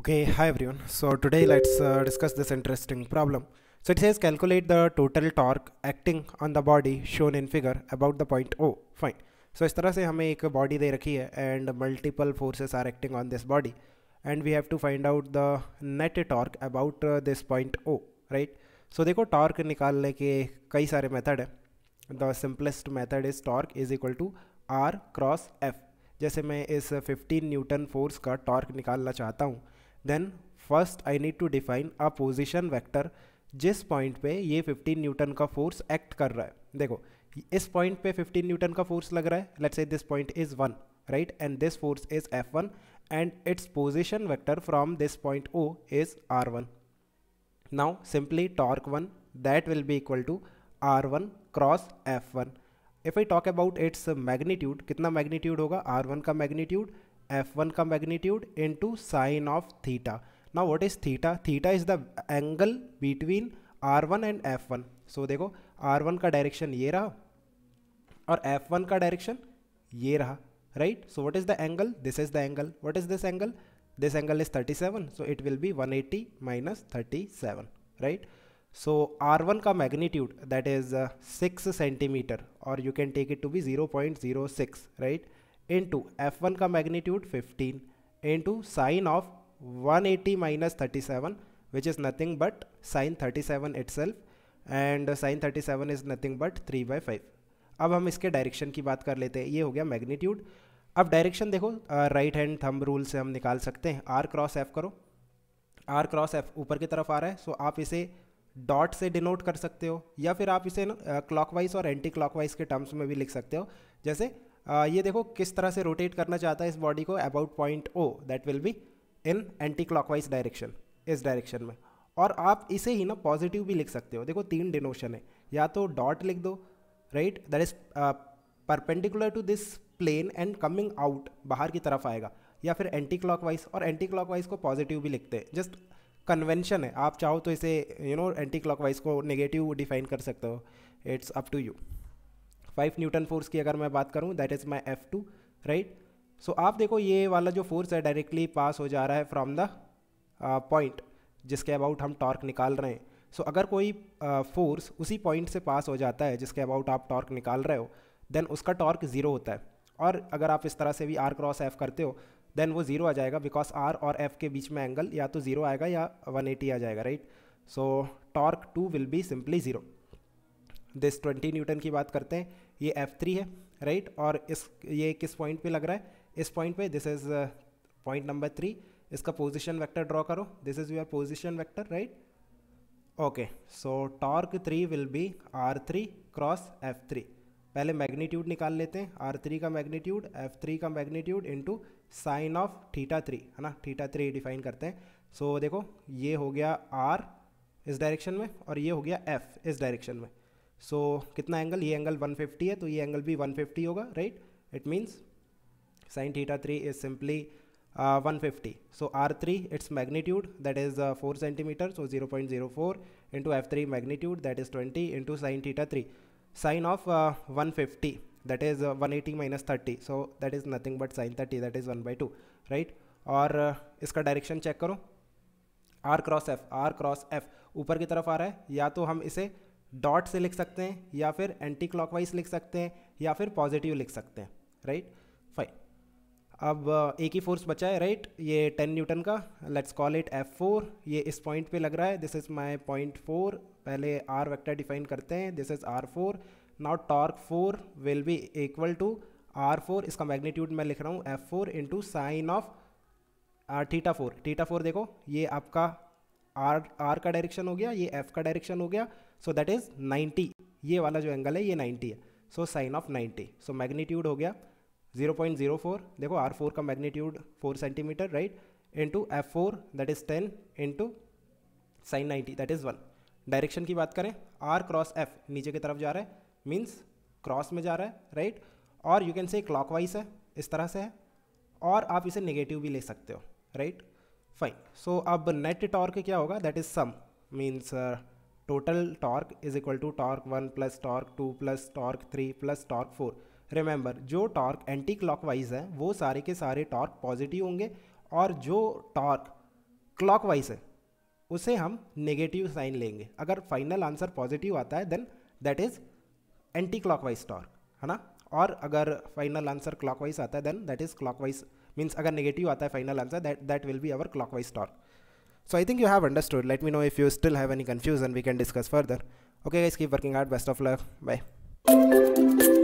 Okay, hi everyone. So today let's uh, discuss this interesting problem. So it says calculate the total torque acting on the body shown in figure about the point O. Fine. So इस तरह से हमें एक body दे रखी है and multiple forces are acting on this body and we have to find out the net torque about uh, this point O, right? So देखो torque निकालने के कई सारे method है The simplest method is torque is equal to R cross F. जैसे मैं इस 15 Newton force का टॉर्क निकालना चाहता हूँ then first I need to define a position vector जिस पॉइंट पे ये 15 न्यूटन का फोर्स एक्ट कर रहा है देखो इस पॉइंट पे 15 न्यूटन का फोर्स लग रहा है let's say this point is one right and this force is F one and its position vector from this point O is R one now simply torque one that will be equal to R one cross F one if I talk about its magnitude कितना magnitude होगा R one का magnitude f1 का magnitude in of theta ना what is theta theta is the angle between R one r1 F f1. So देखो r1 का direction ये रहा और f1 का डायरेक्शन ये रहा right so what is the angle this is the angle what is this angle this angle is 37 so it will be 180 eighty minus thirty right so R one का magnitude that is six centimetre और you can take it to be six right into F one का magnitude in into sine of one eighty minus thirty seven which is nothing but sine thirty seven it itself and sine thirty seven is nothing but three by five अब हम इसके direction की बात कर लेते हैं ये हो गया मैग्नीट्यूड अब डायरेक्शन देखो राइट हैंड थम रूल से हम निकाल सकते हैं आर क्रॉस एफ करो आर क्रॉस एफ ऊपर की तरफ आ रहा है सो आप इसे डॉट से डिनोट कर सकते हो या फिर आप इसे क्लॉकवाइज और एंटी क्लॉकवाइज के टर्म्स में भी लिख सकते हो जैसे ये देखो किस तरह से रोटेट करना चाहता है इस बॉडी को about point O that will be in anti clockwise direction इस डायरेक्शन में और आप इसे ही ना पॉजिटिव भी लिख सकते हो देखो तीन डिनोशन है या तो डॉट लिख दो right that is perpendicular to this plane and coming out बाहर की तरफ आएगा या फिर एंटी क्लॉकवाइज और एंटी क्लॉकवाइज को पॉजिटिव भी लिखते हैं जस्ट कन्वेंशन है आप चाहो तो इसे यू नो एंटी क्लॉकवाइज को नेगेटिव डिफाइन कर सकते हो it's up to you five newton force की अगर मैं बात करूँ that is my F two right so आप देखो ये वाला जो फोर्स है डायरेक्टली पास हो जा रहा है फ्रॉम द पॉइंट जिसके अबाउट हम टॉर्क निकाल रहे हैं सो so, अगर कोई फोर्स uh, उसी पॉइंट से पास हो जाता है जिसके अबाउट आप टॉर्क निकाल रहे हो देन उसका टॉर्क ज़ीरो होता है और अगर आप इस तरह से भी आर क्रॉस एफ करते हो देन वो ज़ीरो आ जाएगा बिकॉज आर और एफ के बीच में एंगल या तो ज़ीरो आएगा या 180 आ जाएगा right so torque two will be simply zero this twenty newton की बात करते हैं ये एफ थ्री है राइट right? और इस ये किस पॉइंट पे लग रहा है इस पॉइंट पे this is point number three इसका पोजिशन वैक्टर ड्रॉ करो this is your position vector right okay so torque three will be R three cross F three पहले मैग्नीट्यूड निकाल लेते हैं आर थ्री का मैग्नीट्यूड एफ थ्री का magnitude into sine of theta three है ना theta three define करते हैं सो so, देखो ये हो गया आर इस डायरेक्शन में और ये हो गया एफ इस डायरेक्शन में सो so, कितना एंगल ये एंगल 150 है तो ये एंगल भी 150 होगा right it means sine theta three is simply fifty so R three its magnitude that is four centimetre so zero point zero four into F three magnitude that is twenty into sine theta three sine of one fifty that is one eighty minus thirty so that is nothing but sine thirty that is one by two right और uh, इसका direction check करो R cross F R cross F ऊपर की तरफ आ रहा है या तो हम इसे डॉट से लिख सकते हैं या फिर एंटी क्लॉकवाइज लिख सकते हैं या फिर पॉजिटिव लिख सकते हैं राइट फाइन अब uh, एक ही फोर्स बचा है राइट ये टेन न्यूटन का let's call it F four ये इस पॉइंट पे लग रहा है this is my point four पहले आर वेक्टर डिफाइन करते हैं this is R four now torque four will be equal to R four इसका मैग्नीट्यूड मैं लिख रहा हूँ F four into sine of theta four theta four देखो ये आपका आर आर का डायरेक्शन हो गया ये एफ का डायरेक्शन हो गया सो दैट इज़ 90 ये वाला जो एंगल है ये 90 है so sine of 90 so magnitude हो गया 0.04 देखो आर फोर का magnitude 4 centimetre right into F four that is 10 into sine ninety that is one direction की बात करें आर क्रॉस एफ नीचे की तरफ जा रहा है मीन्स क्रॉस में जा रहा है राइट right? और यू कैन से क्लॉकवाइज है इस तरह से है और आप इसे नेगेटिव भी ले सकते हो राइट फाइन सो अब नेट टॉर्क क्या होगा that is sum means total torque is equal to torque one plus torque two plus torque three plus torque four remember जो टॉर्क एंटी क्लॉकवाइज है वो सारे के सारे टॉर्क पॉजिटिव होंगे और जो टॉर्क क्लॉकवाइज है उसे हम नेगेटिव साइन लेंगे अगर फाइनल आंसर पॉजिटिव आता है then that is anti clockwise torque है ना और अगर फाइनल आंसर क्लॉकवाइज आता है then that is clockwise means agar negative aata hai final answer that that will be our clockwise torque so i think you have understood let me know if you still have any confusion we can discuss further okay guys keep working hard best of luck bye